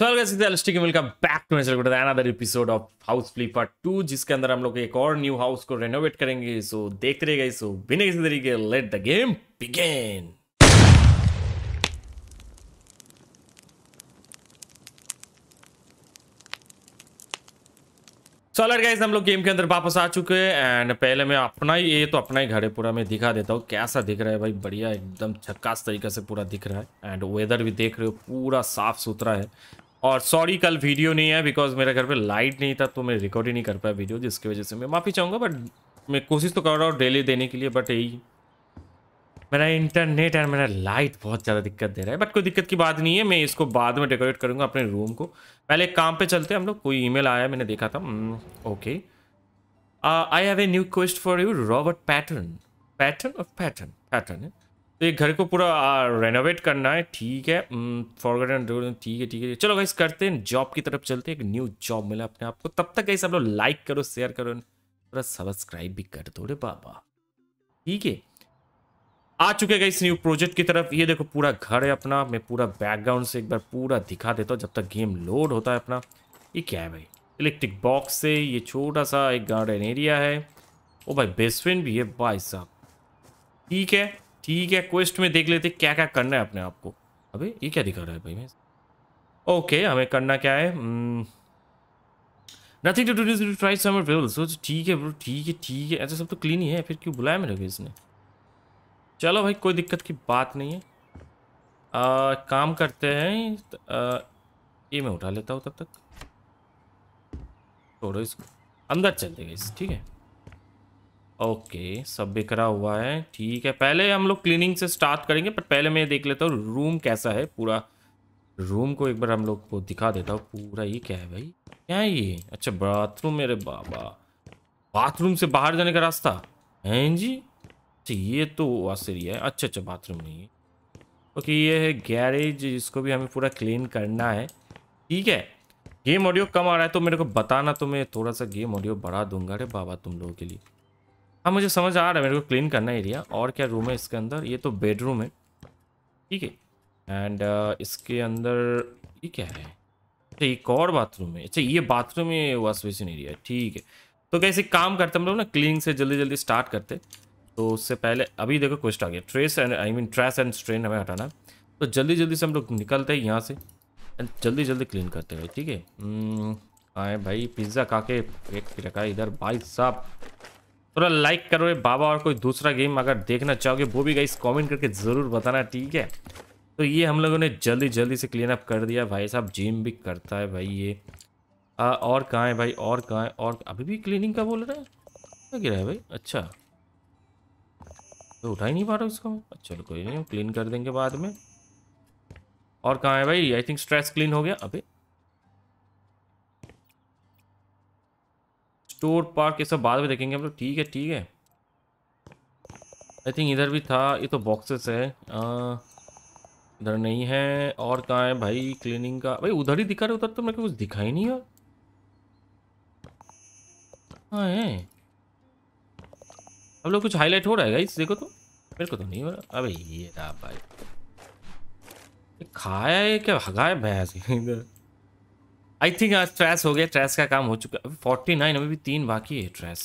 तो guys, Sticky welcome back to another episode of House Flip जिसके अंदर हम लोग एक और न्यू हाउस को रेनोवेट करेंगे सो so, रहे रहिए सो so, बिना किसी तरीके लेट द गेम बिगेन सोलर गाइज हम लोग गेम के अंदर वापस आ चुके हैं एंड पहले मैं अपना ही ये तो अपना ही घर है पूरा मैं दिखा देता हूँ कैसा दिख रहा है भाई बढ़िया एकदम झक्कास तरीके से पूरा दिख रहा है एंड वेदर भी देख रहे हो पूरा साफ सुथरा है और सॉरी कल वीडियो नहीं है बिकॉज मेरे घर पे लाइट नहीं था तो मैं रिकॉर्ड ही नहीं कर पाया वीडियो जिसकी वजह से मैं माफ़ी चाहूँगा बट मैं कोशिश तो कर रहा हूँ डेली देने के लिए बट यही मेरा इंटरनेट एंड मेरा लाइट बहुत ज़्यादा दिक्कत दे रहा है बट कोई दिक्कत की बात नहीं है मैं इसको बाद में डेकोरेट करूँगा अपने रूम को पहले काम पर चलते हम लोग कोई ई आया मैंने देखा था okay I have a new quest for you Robert pattern pattern और पैटर्न पैटर्न है तो ये घर को पूरा रेनोवेट करना है ठीक है एंड ठीक है ठीक है चलो गाइस करते हैं जॉब की तरफ चलते हैं एक न्यू जॉब मिला अपने आप को तब तक गाइस आप लोग लाइक करो शेयर करो थोड़ा सब्सक्राइब भी कर दो रे बाबा ठीक है आ चुके हैं इस न्यू प्रोजेक्ट की तरफ ये देखो पूरा घर है अपना मैं पूरा बैकग्राउंड से एक बार पूरा दिखा देता हूँ जब तक गेम लोड होता है अपना ये क्या है भाई इलेक्ट्रिक बॉक्स से ये छोटा सा एक गार्डन एरिया है ओ भाई बेसमेंट भी है भाई साहब ठीक है ठीक है क्वेस्ट में देख लेते क्या क्या करना है अपने आपको अबे ये क्या दिखा रहा है भाई मैं ओके हमें करना क्या है nothing to do try summer will so ठीक है ब्रो ठीक है ठीक है ऐसा सब तो क्लीन ही है फिर क्यों बुलाया मेरे को इसने चलो भाई कोई दिक्कत की बात नहीं है आ, काम करते हैं आ, ये मैं उठा लेता हूँ तब तक छोड़ो इसको अंदर चल देगा इस ठीक है ओके सब बिखरा हुआ है ठीक है पहले हम लोग क्लीनिंग से स्टार्ट करेंगे पर पहले मैं देख लेता हूँ रूम कैसा है पूरा रूम को एक बार हम लोग को दिखा देता हूँ पूरा ये क्या है भाई क्या है ये अच्छा बाथरूम मेरे बाबा बाथरूम से बाहर जाने का रास्ता है जी अच्छा ये तो आश्चर्य है अच्छा अच्छा बाथरूम नहीं है ओके ये है गैरेज इसको भी हमें पूरा क्लीन करना है ठीक है गेम ऑडियो कम आ रहा है तो मेरे को बताना तो मैं थोड़ा सा गेम ऑडियो बढ़ा दूंगा अरे बाबा तुम लोगों के लिए हाँ मुझे समझ आ रहा है मेरे को क्लीन करना एरिया और क्या रूम है इसके अंदर ये तो बेडरूम है ठीक है एंड uh, इसके अंदर ये क्या है अच्छा एक और बाथरूम है अच्छा ये बाथरूम ही वॉश बेसिन एरिया है ठीक है तो कैसे काम करते हम लोग ना क्लीनिंग से जल्दी जल्दी स्टार्ट करते तो उससे पहले अभी देखो क्वेश्चन आ गया trace and I mean trace and strain हमें हटाना तो जल्दी जल्दी से हम लोग निकलते हैं यहाँ से एंड जल्दी जल्दी क्लीन करते हैं ठीक है हम्म, आए भाई पिज़्ज़ा खा के एक रखा इधर भाई साहब थोड़ा लाइक करो बाबा और कोई दूसरा गेम अगर देखना चाहोगे वो भी गाइस कमेंट करके ज़रूर बताना ठीक है तो ये हम लोगों ने जल्दी जल्दी से क्लीन अप कर दिया भाई साहब जिम भी करता है भाई ये आ, और कहाँ है भाई और कहाँ है और अभी भी क्लीनिंग का बोल रहे हैं क्या गिरा है भाई अच्छा तो उठा ही नहीं पा रहा इसको अच्छा, चलो कोई नहीं हम क्लीन कर देंगे बाद में और कहाँ है भाई आई थिंक स्ट्रेस क्लीन हो गया अभी स्टोर पार्क ये सब बाद में देखेंगे हम लोग ठीक है ठीक है आई थिंक इधर भी था ये तो बॉक्सेस है इधर नहीं है और कहाँ है भाई क्लीनिंग का भाई उधर ही दिखा रहे उधर तो मेरे को कुछ दिखा ही नहीं यार हाँ है अब लोग कुछ हाईलाइट हो रहा है गाइस देखो तो मेरे को तो नहीं हो रहा अबे ये रहा भाई खाया है क्या भगा है भैंस इधर आई थिंक आज ट्रैस हो गया ट्रैस का काम हो चुका फोर्टी नाइन अभी भी तीन बाकी है ट्रैस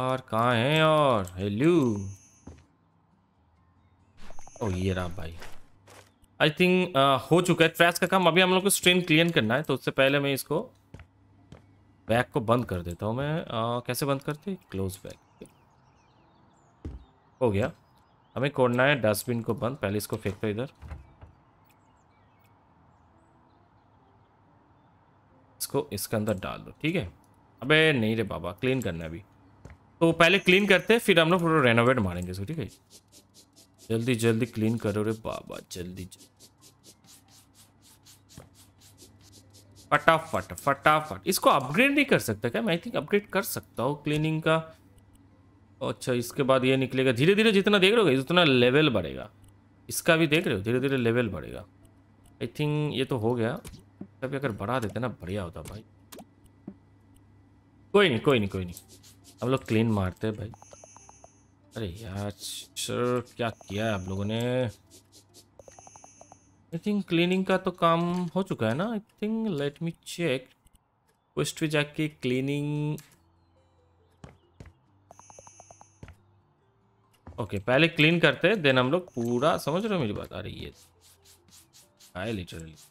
और कहाँ है और हेलो ओ ये रहा भाई आई थिंक uh, हो चुका है ट्रैस का काम अभी हम लोग को स्ट्रीम क्लियर करना है तो उससे पहले मैं इसको बैग को बंद कर देता हूँ मैं uh, कैसे बंद करते क्लोज बैग हो गया हमें कोड़ना है डस्टबिन को बंद पहले इसको फेंकते इधर इसको इसके अंदर डाल दो ठीक है अबे नहीं रे बाबा क्लीन करना अभी तो पहले क्लीन करते हैं फिर हम लोग थोड़ा रेनोवेट मारेंगे इसको ठीक है जल्दी जल्दी क्लीन करो रे बाबा जल्दी फटाफट फटाफट इसको अपग्रेड नहीं कर सकता क्या मैं आई थिंक अपग्रेड कर सकता हूँ क्लीनिंग का अच्छा इसके बाद ये निकलेगा धीरे धीरे जितना देख रहे हो उतना लेवल बढ़ेगा इसका भी देख रहे हो धीरे धीरे लेवल बढ़ेगा आई थिंक ये तो हो गया तभी अगर बढ़ा देते ना बढ़िया होता भाई कोई नहीं कोई नहीं कोई नहीं हम लोग क्लीन मारते हैं भाई अरे यार क्या किया है आप लोगों ने आई थिंक क्लीनिंग का तो काम हो चुका है ना I think let me check waste पे जाके क्लीनिंग ओके okay, पहले क्लीन करते हैं देन हम लोग पूरा समझ रहे हो मेरी बात अरे ये आए तो- लिटरली हाँ,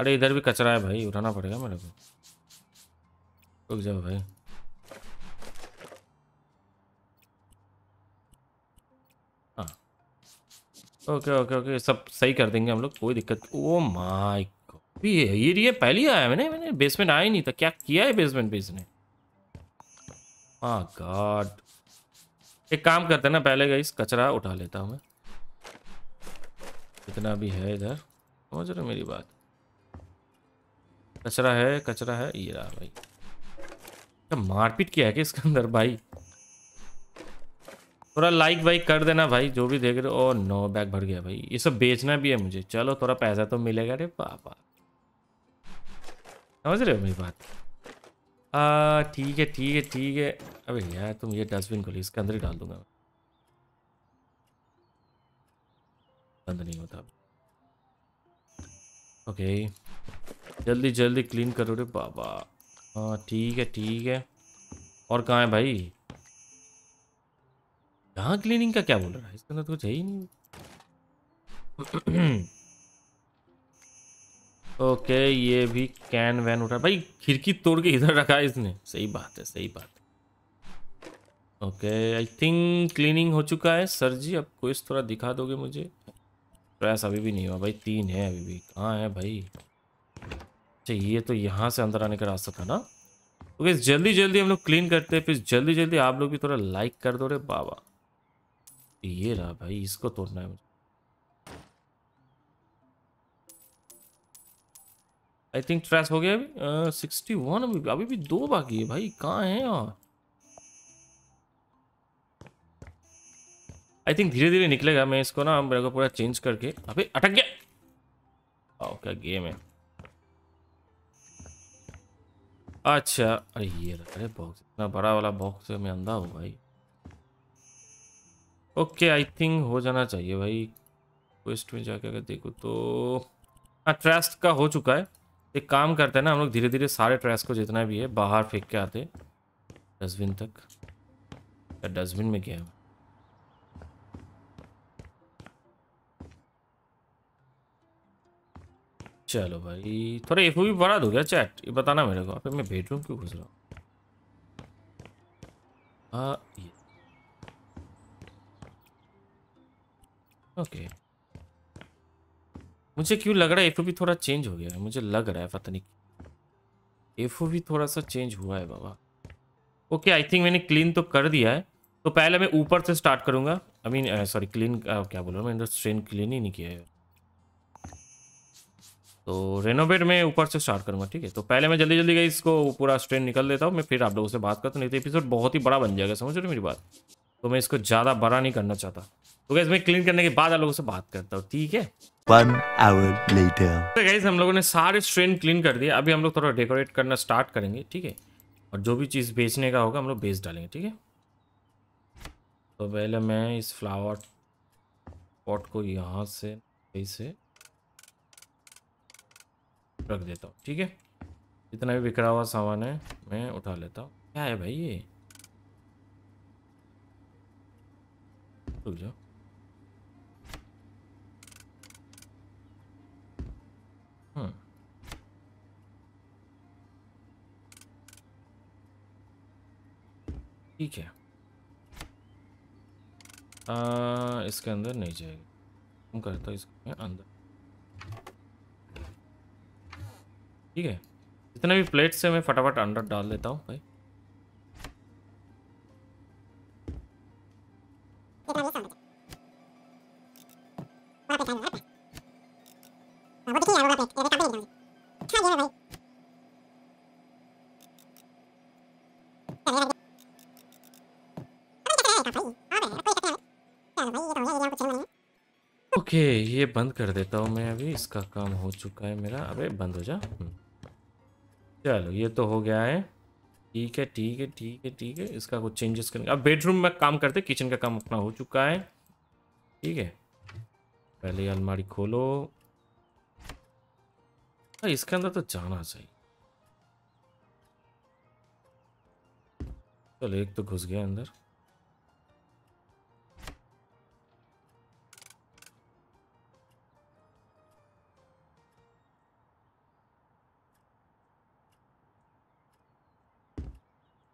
अरे इधर भी कचरा है भाई उठाना पड़ेगा मेरे को रुक जाओ भाई हाँ ओके ओके ओके सब सही कर देंगे हम लोग कोई दिक्कत ओ माय ये ये पहली आया मैंने मैंने बेसमेंट आया ही नहीं था क्या किया है बेसमेंट बेस इसने हाँ गॉड एक काम करते हैं ना पहले गई कचरा उठा लेता हूँ मैं इतना भी है इधर समझ रहे मेरी बात कचरा है कचरा है ये रहा भाई क्या मारपीट किया है कि इसके अंदर भाई थोड़ा लाइक भाई कर देना भाई जो भी देख रहे हो नो बैग भर गया भाई ये सब बेचना भी है मुझे चलो थोड़ा पैसा तो मिलेगा रे पापा समझ रहे हो मेरी बात ठीक है ठीक है ठीक है अबे यार तुम ये डस्टबिन खोली इसके अंदर ही डाल दूंगा बंद नहीं होता ओके जल्दी जल्दी क्लीन करो रे बाबा हाँ ठीक है ठीक है और कहाँ है भाई कहाँ क्लीनिंग का क्या बोल रहा है इसके अंदर मतलब तो कुछ है ही नहीं ओके ये भी कैन वैन उठा भाई खिड़की तोड़ के इधर रखा है इसने सही बात है सही बात है ओके आई थिंक क्लीनिंग हो चुका है सर जी अब कोई थोड़ा दिखा दोगे मुझे प्रयास अभी भी नहीं हुआ भाई तीन है अभी भी कहाँ है भाई अच्छा ये तो यहाँ से अंदर आने का रास्ता था ना तो तो जल्दी जल्दी हम लोग क्लीन करते हैं फिर जल्दी जल्दी आप लोग भी थोड़ा लाइक कर दो रे बाबा ये रहा भाई इसको तोड़ना है मुझे आई थिंक ट्रैस हो गया अभी सिक्सटी वन अभी अभी भी दो बाकी है भाई कहाँ है यहाँ आई थिंक धीरे धीरे निकलेगा मैं इसको ना मेरे को पूरा चेंज करके अभी अटक गया ओके गेम है अच्छा अरे ये अरे बॉक्स इतना बड़ा वाला बॉक्स मैं अंधा हूँ भाई ओके आई थिंक हो जाना चाहिए भाई क्वेस्ट में जाके अगर देखो तो हाँ ट्रेस्ट का हो चुका है एक काम करते हैं ना हम लोग धीरे धीरे सारे ट्रेस्ट को जितना भी है बाहर फेंक के आते डस्टबिन तक डस्टबिन में गया चलो भाई थोड़ा एफ भी बढ़ा दो क्या चैट ये बताना मेरे को अबे मैं बेडरूम क्यों घुस रहा हूँ ओके मुझे क्यों लग रहा है एफ भी थोड़ा चेंज हो गया है मुझे लग रहा है पता नहीं एफ भी थोड़ा सा चेंज हुआ है बाबा ओके आई थिंक मैंने क्लीन तो कर दिया है तो पहले मैं ऊपर से स्टार्ट करूँगा आई मीन सॉरी क्लीन क्या बोल रहा हूँ मैंने स्ट्रेन तो क्लीन ही नहीं किया है तो रेनोवेट में ऊपर से स्टार्ट करूँगा ठीक है तो पहले मैं जल्दी जल्दी गई इसको पूरा स्ट्रेन निकल देता हूँ मैं फिर आप लोगों से बात करता हूँ नहीं तो एपिसोड बहुत ही बड़ा बन जाएगा समझ रहे मेरी बात तो मैं इसको ज़्यादा बड़ा नहीं करना चाहता तो गैस मैं क्लीन करने के बाद आप लोगों से बात करता हूँ ठीक है तो गैस हम लोगों ने सारे स्ट्रेन क्लीन कर दिया अभी हम लोग थोड़ा डेकोरेट करना स्टार्ट करेंगे ठीक है और जो भी चीज़ बेचने का होगा हम लोग बेच डालेंगे ठीक है तो पहले मैं इस फ्लावर पॉट को यहाँ से ऐसे रख देता हूँ ठीक है जितना भी बिखरा हुआ सामान है मैं उठा लेता हूँ क्या है भाई ये रुक जाओ हम्म। ठीक है आ, इसके अंदर नहीं जाएगी हम करता इसके अंदर ठीक है जितने भी प्लेट्स है मैं फटाफट अंडर डाल देता हूँ भाई बंद कर देता हूँ मैं अभी इसका काम हो चुका है मेरा अबे बंद हो जा हम्म। चलो ये तो हो गया है ठीक है ठीक है ठीक है ठीक है इसका कुछ चेंजेस करेंगे अब बेडरूम में काम करते किचन का काम अपना हो चुका है ठीक है पहले अलमारी खोलो हाँ, इसके अंदर तो जाना चाहिए चलो एक तो घुस गया अंदर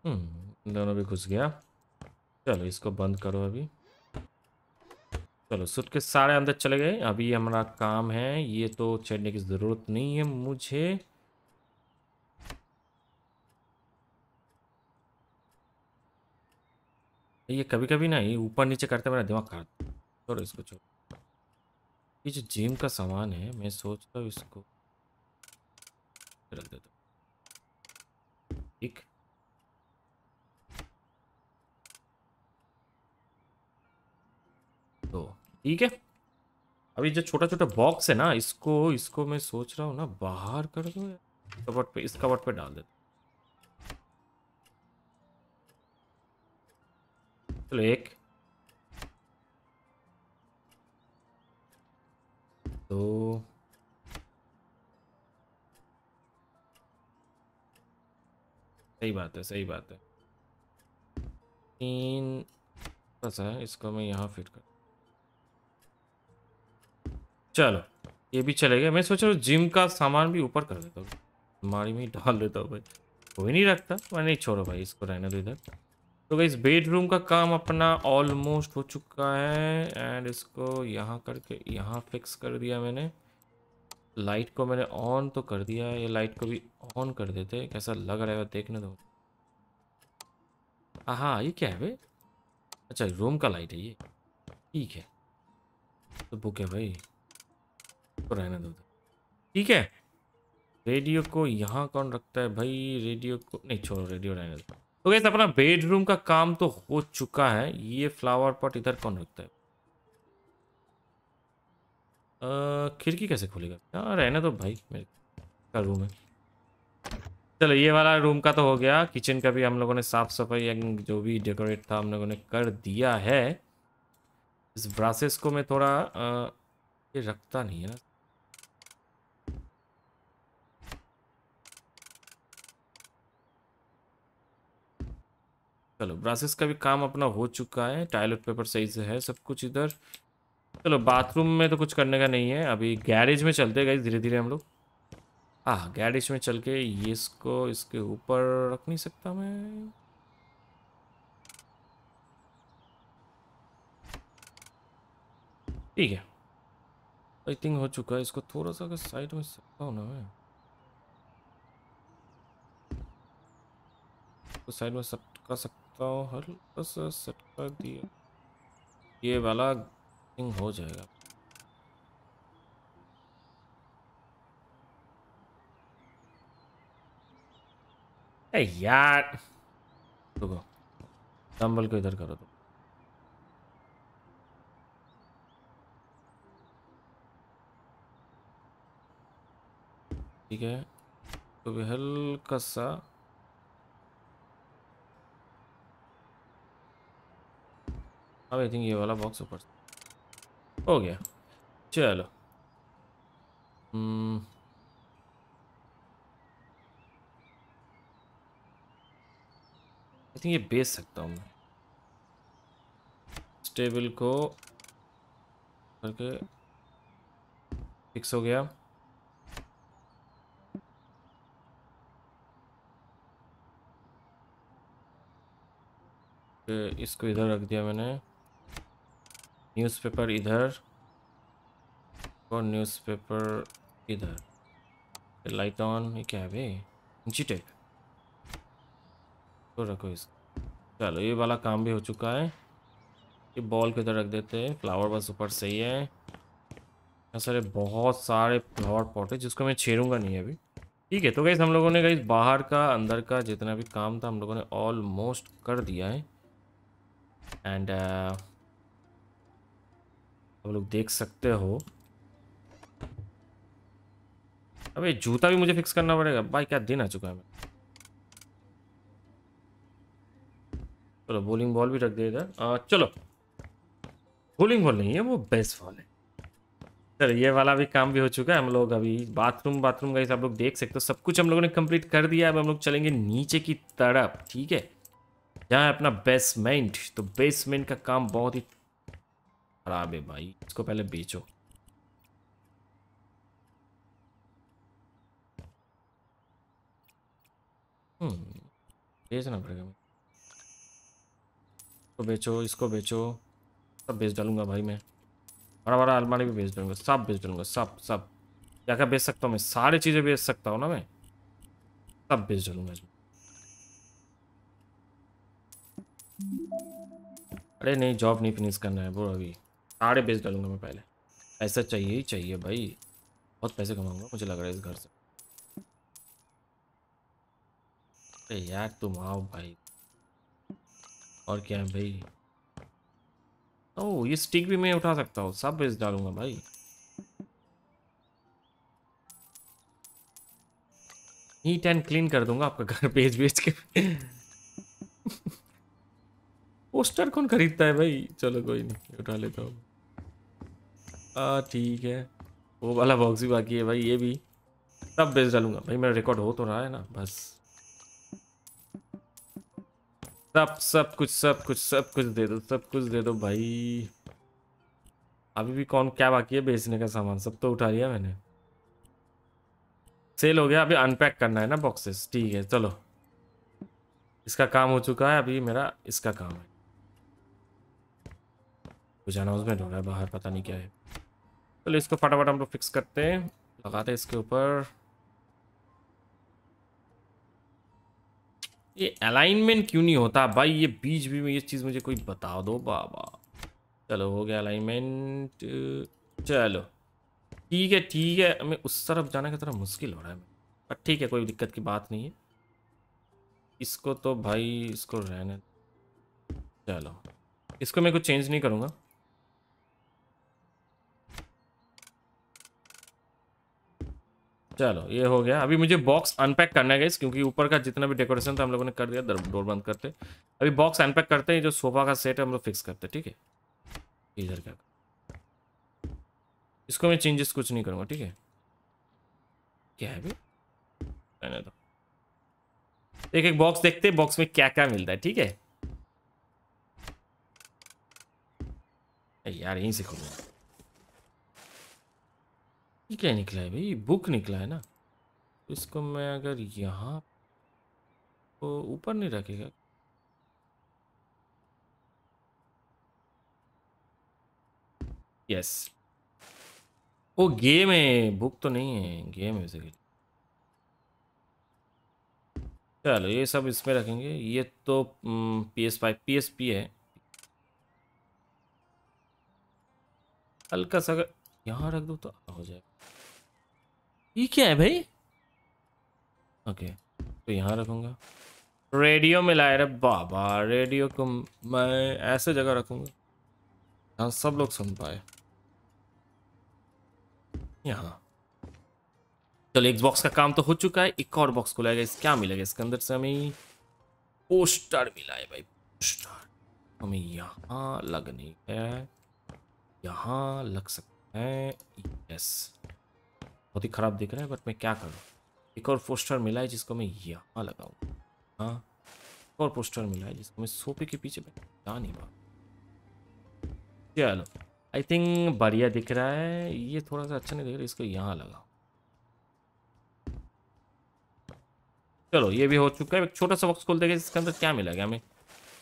हम्म, दोनों भी घुस गया चलो इसको बंद करो अभी चलो सुट के सारे अंदर चले गए अभी हमारा काम है ये तो छेड़ने की ज़रूरत नहीं है मुझे ये कभी कभी ना ये ऊपर नीचे करते मेरा दिमाग खराब छोड़ो इसको छोड़ो ये जो जिम का सामान है मैं सोचता हूँ इसको रख देता दो तो, ठीक है अभी जो छोटा छोटा बॉक्स है ना इसको इसको मैं सोच रहा हूँ ना बाहर कर दो कबट पे इस कबट पे डाल देते चलो एक दो सही बात है सही बात है तीन बस है इसको मैं यहाँ फिट कर चलो ये भी चलेगा मैं सोच रहा हूँ जिम का सामान भी ऊपर कर देता हूँ मारी में डाल देता हूँ भाई कोई नहीं रखता मैं नहीं छोड़ो भाई इसको रहने दो इधर तो इस बेडरूम का काम अपना ऑलमोस्ट हो चुका है एंड इसको यहाँ करके यहाँ फिक्स कर दिया मैंने लाइट को मैंने ऑन तो कर दिया ये लाइट को भी ऑन कर देते कैसा लग रहा है देखने दो हाँ ये क्या है भाई अच्छा रूम का लाइट है ये ठीक है तो बुक है भाई तो रहने दो ठीक है रेडियो को यहाँ कौन रखता है भाई रेडियो को नहीं छोड़ो रेडियो रहने दो तो गैस अपना बेडरूम का काम तो हो चुका है ये फ्लावर पॉट इधर कौन रखता है खिड़की कैसे खुलेगा हाँ रहने दो भाई मेरे का रूम है चलो ये वाला रूम का तो हो गया किचन का भी हम लोगों ने साफ सफाई जो भी डेकोरेट था हम लोगों ने कर दिया है इस ब्रासेस को मैं थोड़ा आ, ये रखता नहीं है ना चलो ब्रासेस का भी काम अपना हो चुका है टॉयलेट पेपर सही से है सब कुछ इधर चलो बाथरूम में तो कुछ करने का नहीं है अभी गैरेज में चलते गए धीरे धीरे हम लोग हाँ गैरेज में चल के ये इसको इसके ऊपर रख नहीं सकता मैं ठीक है आई थिंक हो चुका है इसको थोड़ा सा साइड में सकता हूँ ना मैं तो साइड में सब कर सकता बताओ हल्का सा सटका दिया ये वाला थिंग हो जाएगा ए यार रुको डम्बल को इधर करो तो ठीक है तो भी हल्का सा अब आई थिंक ये वाला बॉक्स ऊपर हो गया चलो आई हम्म। थिंक ये बेच सकता हूँ मैं स्टेबल को करके फिक्स हो गया इसको इधर रख दिया मैंने न्यूज़पेपर इधर और न्यूज़पेपर इधर लाइट ऑन ये क्या है भाई जी टेक तो रखो इसको चलो ये वाला काम भी हो चुका है ये बॉल इधर रख देते हैं फ्लावर बस ऊपर सही है यहाँ सारे बहुत सारे फ्लावर पॉट है जिसको मैं छेड़ूंगा नहीं अभी ठीक है तो गई हम लोगों ने गई बाहर का अंदर का जितना भी काम था हम लोगों ने ऑलमोस्ट कर दिया है एंड uh, आप लोग देख सकते हो अबे जूता भी मुझे फिक्स करना पड़ेगा भाई क्या दिन आ चुका है चलो बॉलिंग बॉल भी रख दे इधर चलो बॉलिंग बॉल नहीं है वो बेस्ट बॉल है सर ये वाला भी काम भी हो चुका है हम लोग अभी बाथरूम बाथरूम का आप लोग देख सकते हो सब कुछ हम लोगों ने कंप्लीट कर दिया अब हम लोग चलेंगे नीचे की तरफ ठीक है जहाँ अपना बेसमेंट तो बेसमेंट का काम बहुत ही खराब है भाई इसको पहले बेचो हम्म, बेचना पड़ेगा इसको बेचो इसको बेचो सब बेच डालूंगा भाई मैं बड़ा बड़ा अलमारी भी बेच डालूंगा सब बेच डालूंगा सब सब क्या क्या बेच सकता हूँ मैं सारी चीज़ें बेच सकता हूँ ना मैं सब बेच डालूंगा अरे नहीं जॉब नहीं फिनिश करना है वो अभी साढ़े बीस डालूंगा मैं पहले पैसा चाहिए ही चाहिए भाई बहुत पैसे कमाऊंगा मुझे लग रहा है इस घर से अरे यार तुम आओ भाई और क्या है भाई ओ ये स्टिक भी मैं उठा सकता हूँ सब बेच डालूंगा भाई नीट एंड क्लीन कर दूंगा आपका घर बेच बेच के पोस्टर कौन खरीदता है भाई चलो कोई नहीं उठा लेता हूँ आ ठीक है वो वाला बॉक्स भी बाकी है भाई ये भी सब बेच डालूंगा भाई मेरा रिकॉर्ड हो तो रहा है ना बस सब सब कुछ सब कुछ सब कुछ दे दो सब कुछ दे दो भाई अभी भी कौन क्या बाकी है बेचने का सामान सब तो उठा लिया मैंने सेल हो गया अभी अनपैक करना है ना बॉक्सेस ठीक है चलो इसका काम हो चुका है अभी मेरा इसका काम है कुछ अनाउंसमेंट हो रहा है बाहर पता नहीं क्या है चलो इसको फटाफट हम लोग फिक्स करते हैं लगाते हैं इसके ऊपर ये अलाइनमेंट क्यों नहीं होता भाई ये बीच भी में ये चीज़ मुझे कोई बता दो बाबा चलो हो गया अलाइनमेंट चलो ठीक है ठीक है हमें उस तरफ जाना का थोड़ा मुश्किल हो रहा है पर ठीक है कोई दिक्कत की बात नहीं है इसको तो भाई इसको रहने चलो इसको मैं कुछ चेंज नहीं करूँगा चलो ये हो गया अभी मुझे बॉक्स अनपैक करना है क्योंकि ऊपर का जितना भी डेकोरेशन था हम लोगों ने कर दिया डोर बंद करते अभी बॉक्स अनपैक करते हैं जो सोफा का सेट है हम लोग फिक्स करते हैं ठीक है इधर का इसको मैं चेंजेस कुछ नहीं करूँगा ठीक है क्या है अभी तो एक एक बॉक्स देखते हैं बॉक्स में क्या क्या मिलता है ठीक है यार यहीं से खोलूंगा ये क्या निकला है भाई बुक निकला है ना तो इसको मैं अगर यहाँ तो ऊपर नहीं रखेगा यस वो गेम है बुक तो नहीं है गेम है उसे चलो ये सब इसमें रखेंगे ये तो P S five P S P है हल्का सा अगर यहाँ रख दो तो हो जाएगा ये क्या है भाई ओके तो यहाँ रखूँगा रेडियो में लाए रे बाबा रेडियो को मैं ऐसे जगह रखूँगा जहाँ सब लोग सुन पाए यहाँ चलो एक बॉक्स का काम तो हो चुका है एक और बॉक्स खुलाएगा इस क्या मिलेगा इसके अंदर से हमें पोस्टर मिला है भाई पोस्टर हमें यहाँ लगनी है यहाँ लग सकता है यस बहुत ही ख़राब दिख रहा है बट मैं क्या करूँ एक और पोस्टर मिला है जिसको मैं यहाँ लगाऊँ हाँ एक और पोस्टर मिला है जिसको मैं सोफे के पीछे जा नहीं पा चलो आई थिंक बढ़िया दिख रहा है ये थोड़ा सा अच्छा नहीं दिख रहा इसको यहाँ लगाओ चलो ये भी हो चुका है एक छोटा सा बॉक्स खोल देगा इसके अंदर क्या मिला गया हमें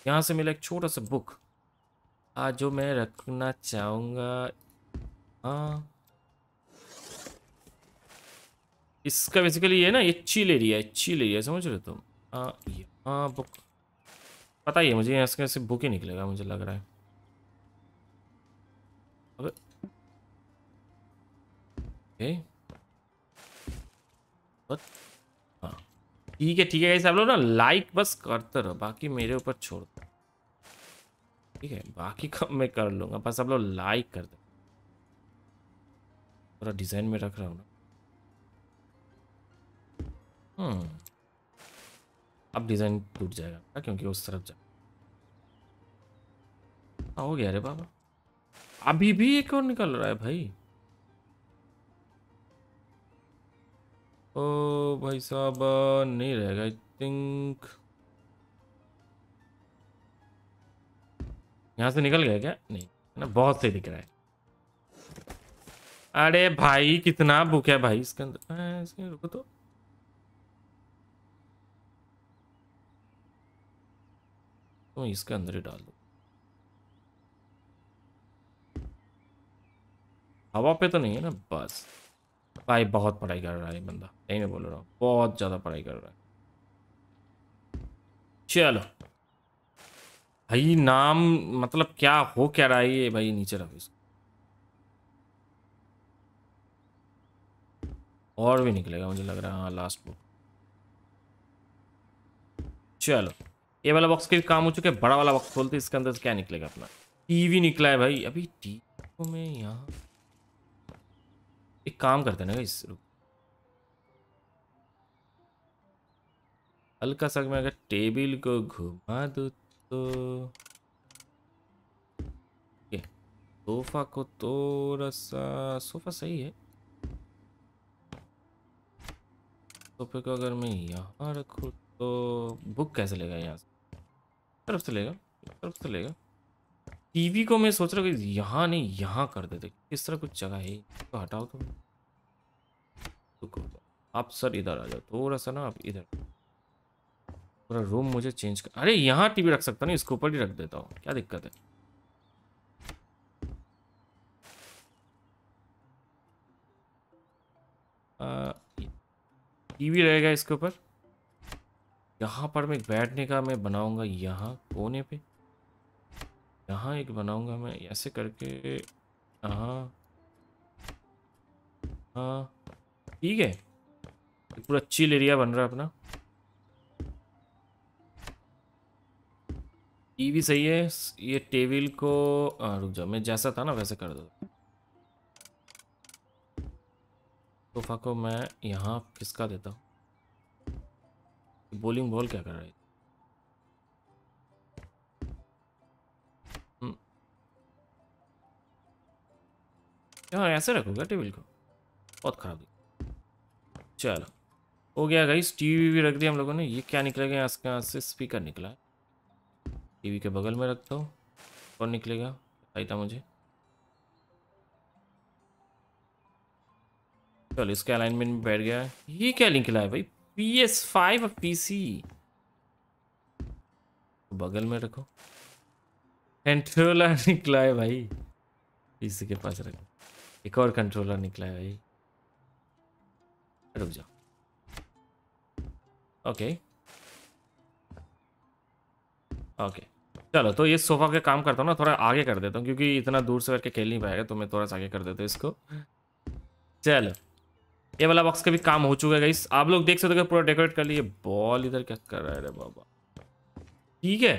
यहाँ से मिला एक छोटा सा बुक आज जो मैं रखना चाहूँगा हाँ इसका बेसिकली ये ना ये चील एरिया है चील एरिया समझ रहे तुम हाँ बुक पता ही है मुझे यहाँ से बुक ही निकलेगा मुझे लग रहा है अबे ओके हाँ ठीक है ठीक है ऐसे आप लोग ना लाइक बस करते रहो बाकी मेरे ऊपर छोड़ दो ठीक है बाकी कब मैं कर लूँगा बस आप लोग लाइक कर दो थोड़ा डिज़ाइन में रख रहा हूँ ना हम्म। अब डिज़ाइन टूट जाएगा हाँ, क्योंकि उस तरफ जा हाँ, हो गया अरे बाबा अभी भी एक और निकल रहा है भाई ओ भाई साहब नहीं रहेगा आई थिंक यहाँ से निकल गया क्या नहीं ना बहुत सही दिख रहा है अरे भाई कितना बुक है भाई इसके अंदर हाँ, इसके रुको तो तो इसके अंदर ही डाल दो हवा पे तो नहीं है ना बस भाई बहुत पढ़ाई कर रहा है बंदा यही मैं बोल रहा हूँ बहुत ज़्यादा पढ़ाई कर रहा है चलो भाई नाम मतलब क्या हो क्या रहा है ये भाई नीचे रखो इसको और भी निकलेगा मुझे लग रहा है हाँ लास्ट बुक चलो ये वाला बॉक्स के काम हो चुके हैं बड़ा वाला बॉक्स खोलते इसके अंदर से क्या निकलेगा अपना टीवी निकला है भाई अभी टीवी में यहाँ एक काम करते ना इस रूप हल्का सा मैं अगर टेबल को घुमा दू तो सोफा को तो रसा सोफा सही है सोफे को अगर मैं यहाँ रखूँ तो बुक कैसे लेगा यहाँ से तरफ से लेगा तरफ से लेगा टीवी को मैं सोच रहा हूँ यहाँ नहीं यहाँ कर देते किस तरह कुछ जगह है तो हटाओ तो आप सर इधर आ जाओ थोड़ा सा ना आप इधर पूरा रूम मुझे चेंज कर अरे यहाँ टीवी रख सकता ना इसके ऊपर ही रख देता हूँ क्या दिक्कत है टीवी रहेगा इसके ऊपर यहाँ पर मैं बैठने का मैं बनाऊंगा यहाँ कोने पे यहाँ एक बनाऊंगा मैं ऐसे करके यहाँ हाँ ठीक है पूरा चिल एरिया बन रहा है अपना टीवी सही है ये टेबल को आ, रुक जाओ मैं जैसा था ना वैसे कर दो सोफा को मैं यहाँ किसका देता हूँ बॉलिंग बॉल क्या कर रहे हैं हम्म। यार हाँ, ऐसे रखोगे टेबल को बहुत खराब चलो हो गया गाइस टीवी भी रख दिया हम लोगों ने ये क्या निकलेगा यहाँ से यहाँ से स्पीकर निकला है टीवी के बगल में रखता हूँ और निकलेगा आई था मुझे चलो इसके अलाइनमेंट में बैठ गया ये क्या निकला है भाई PS5 और PC बगल में रखो कंट्रोलर निकला है भाई PC के पास रखो एक और कंट्रोलर निकला है भाई रुक जाओ ओके ओके चलो तो ये सोफा के काम करता हूँ ना थोड़ा आगे कर देता हूँ क्योंकि इतना दूर से करके खेल नहीं पाएगा तो मैं थोड़ा सा आगे कर देता हूँ इसको चलो ये वाला बॉक्स का भी काम हो चुका है इस आप लोग देख सकते हो पूरा डेकोरेट कर लिए बॉल इधर क्या कर रहा है बाबा ठीक है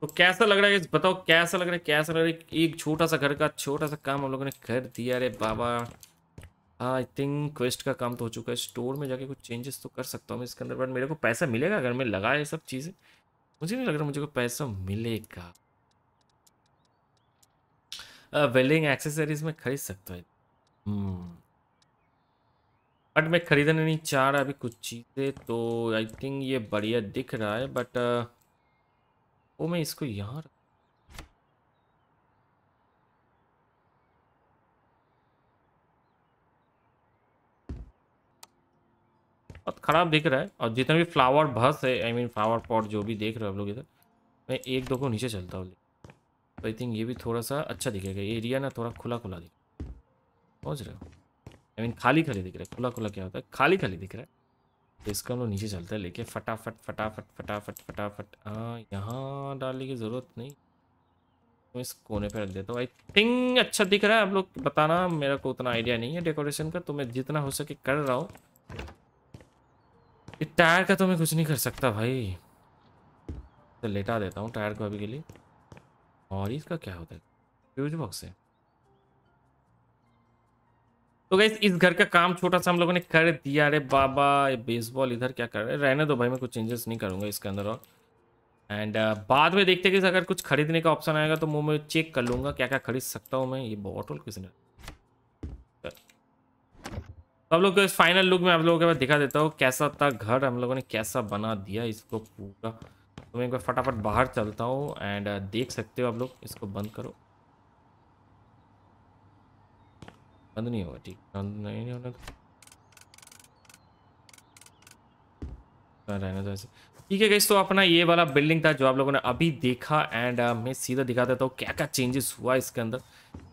तो कैसा लग रहा है बताओ कैसा लग रहा है कैसा लग रहा है एक छोटा सा घर का छोटा सा काम हम लोगों ने कर दिया रे बाबा आई थिंक क्वेस्ट का काम तो हो चुका है स्टोर में जाके कुछ चेंजेस तो कर सकता हूँ इसके अंदर बट मेरे को पैसा मिलेगा अगर मैं लगा ये सब चीज़ें मुझे नहीं लग रहा मुझे को पैसा मिलेगा वेल्डिंग एक्सेसरीज में खरीद सकता है hmm. हम्म। बट मैं ख़रीदना नहीं चाह रहा अभी कुछ चीज़ें तो आई थिंक ये बढ़िया दिख रहा है बट uh, वो मैं इसको यहाँ बहुत ख़राब दिख रहा है और जितना भी फ्लावर भस है I I mean mean, flower pot जो भी देख रहे हो आप लोग इधर मैं एक दो को नीचे चलता हूँ आई थिंक ये भी थोड़ा सा अच्छा दिखेगा एरिया ना थोड़ा खुला खुला दिखेगा पहुँच रहे हो आई मीन खाली खाली दिख रहा है खुला खुला क्या होता है खाली खाली दिख रहा है तो इसको हम लोग नीचे चलते हैं लेके फटाफट फटाफट फटाफट फटाफट हाँ यहाँ डालने की ज़रूरत नहीं तो इस कोने पर रख देता हूँ आई थिंक अच्छा दिख रहा है आप लोग बताना मेरा को उतना आइडिया नहीं है डेकोरेशन का तो मैं जितना हो सके कर रहा हूँ टायर का तो मैं कुछ नहीं कर सकता भाई तो लेटा देता हूँ टायर को अभी के लिए और इसका क्या होता है फ्यूज बॉक्स है तो गैस इस घर का काम छोटा सा हम लोगों ने कर दिया अरे बाबा ये बेसबॉल इधर क्या कर रहे हैं रहने दो भाई मैं कुछ चेंजेस नहीं करूँगा इसके अंदर और एंड uh, बाद में देखते कि अगर कुछ खरीदने का ऑप्शन आएगा तो मुँह मैं चेक कर लूँगा क्या क्या खरीद सकता हूँ मैं ये बॉटल किसी ने तो हम लोग को इस फाइनल लुक में आप लोगों के पास दिखा देता हूँ कैसा था घर हम लोगों ने कैसा बना दिया इसको पूरा तो मैं एक बार फटाफट बाहर चलता हूँ एंड uh, देख सकते हो आप लोग इसको बंद करो बंद नहीं होगा ठीक बंद नहीं, होना रहने दो ऐसे ठीक है गई तो अपना ये वाला बिल्डिंग था जो आप लोगों ने अभी देखा एंड uh, मैं सीधा दिखा देता हूँ क्या क्या चेंजेस हुआ इसके अंदर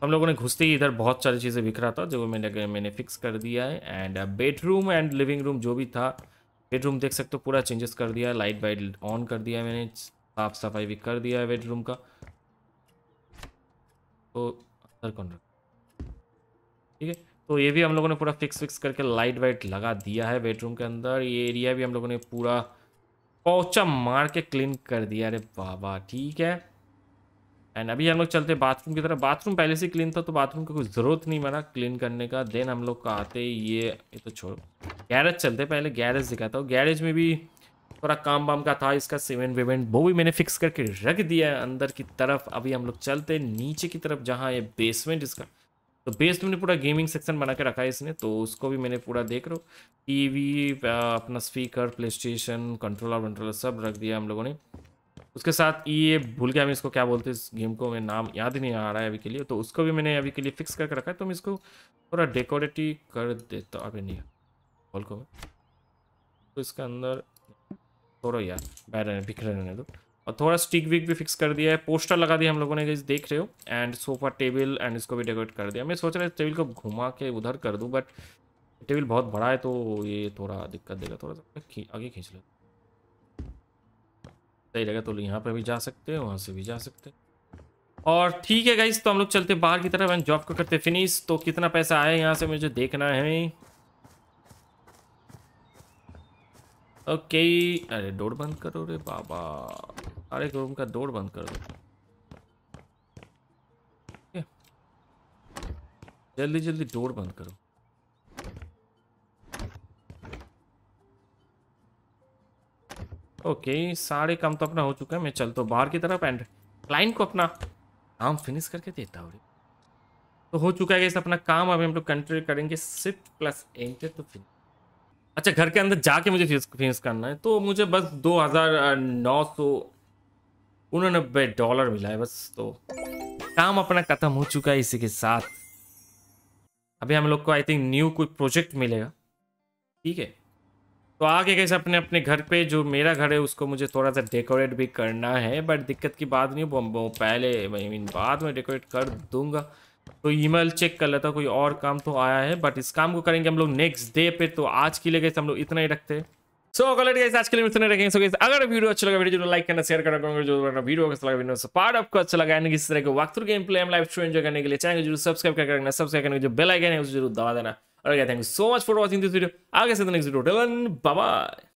हम लोगों ने घुसते ही इधर बहुत सारी चीज़ें बिखरा रहा था जो मैंने मैंने फिक्स कर दिया है and bedroom and living room जो भी था बेडरूम देख सकते हो पूरा चेंजेस कर दिया लाइट वाइट ऑन कर दिया मैंने साफ सफाई भी कर दिया है बेडरूम का तो अंदर कौन रखा ठीक है तो ये भी हम लोगों ने पूरा फिक्स फिक्स करके लाइट वाइट लगा दिया है बेडरूम के अंदर ये एरिया भी हम लोगों ने पूरा पोचा मार के क्लीन कर दिया अरे बाबा ठीक है एंड अभी हम लोग चलते बाथरूम की तरफ बाथरूम पहले से क्लीन था तो बाथरूम की कोई ज़रूरत नहीं मरा क्लीन करने का देन हम लोग का आते ये ये तो छोड़ो गैरेज चलते पहले गैरेज दिखाता हूँ गैरेज में भी थोड़ा काम वाम का था इसका सीमेंट वेमेंट वो भी मैंने फिक्स करके रख दिया है अंदर की तरफ अभी हम लोग चलते नीचे की तरफ जहाँ ये बेसमेंट इसका तो बेस्ट मैंने पूरा गेमिंग सेक्शन बना के रखा है इसने तो उसको भी मैंने पूरा देख रहा हूँ टी वी अपना स्पीकर प्ले स्टेशन कंट्रोलर वंट्रोलर सब रख दिया हम लोगों ने उसके साथ ये भूल गया हम इसको क्या बोलते हैं इस गेम को मैं नाम याद ही नहीं आ रहा है अभी के लिए तो उसको भी मैंने अभी के लिए फिक्स करके रखा है तो मैं इसको थोड़ा डेकोरेटिव कर देता हूँ अभी नहीं बोल को मैं तो इसके अंदर थोड़ा यार बैठ रहने बिखरे रहने दो तो। और थोड़ा स्टिक विक भी फिक्स कर दिया है पोस्टर लगा दिया हम लोगों ने देख रहे हो एंड सोफा टेबल एंड इसको भी डेकोरेट कर दिया मैं सोच रहा है टेबल को घुमा के उधर कर दूँ बट टेबल बहुत बड़ा है तो ये थोड़ा दिक्कत देगा थोड़ा सा आगे खींच लो सही रहेगा तो यहाँ पर भी जा सकते हैं वहाँ से भी जा सकते हैं और ठीक है गाइज तो हम लोग चलते बाहर की तरफ एंड जॉब को करते फिनिश तो कितना पैसा आया यहाँ से मुझे देखना है ओके अरे डोर बंद करो रे बाबा अरे रूम का डोर बंद कर दो जल्दी जल्दी डोर बंद करो ओके सारे काम तो अपना हो चुका है मैं चलता तो बाहर की तरफ एंड क्लाइंट को अपना काम फिनिश करके देता हूँ तो हो चुका है अपना काम अभी हम लोग कंट्री करेंगे सिर्फ प्लस एंटर तो फिनिश अच्छा घर के अंदर जाके मुझे फीस फीस करना है तो मुझे बस दो हज़ार नौ सौ उननबे डॉलर मिला है बस तो काम अपना ख़त्म हो चुका है इसी के साथ अभी हम लोग को आई थिंक न्यू कोई प्रोजेक्ट मिलेगा ठीक है तो आगे कैसे अपने अपने घर पे जो मेरा घर है उसको मुझे थोड़ा सा डेकोरेट भी करना है बट दिक्कत की बात नहीं वो पहले आई मीन बाद में डेकोरेट कर दूँगा तो ईमेल चेक कर लेता कोई और काम तो आया है बट इस काम को करेंगे हम लोग नेक्स्ट डे पे तो आज के लिए गए हम लोग इतना ही रखते सो गलत गए आज के लिए इतना रखेंगे सो so, अगर वीडियो अच्छा लगा वीडियो लाइक करना शेयर करना जो वीडियो अच्छा लगा वीडियो पार्ट आपको अच्छा लगा यानी किस तरह के वक्त गेम प्ले हम लाइव शो एंजॉय करने के लिए चैनल जरूर सब्सक्राइब कर करना सब्सक्राइब करने जो बेल है उसे जरूर दबा देना और thank you so much for watching this video आगे से नेक्स्ट वीडियो बाय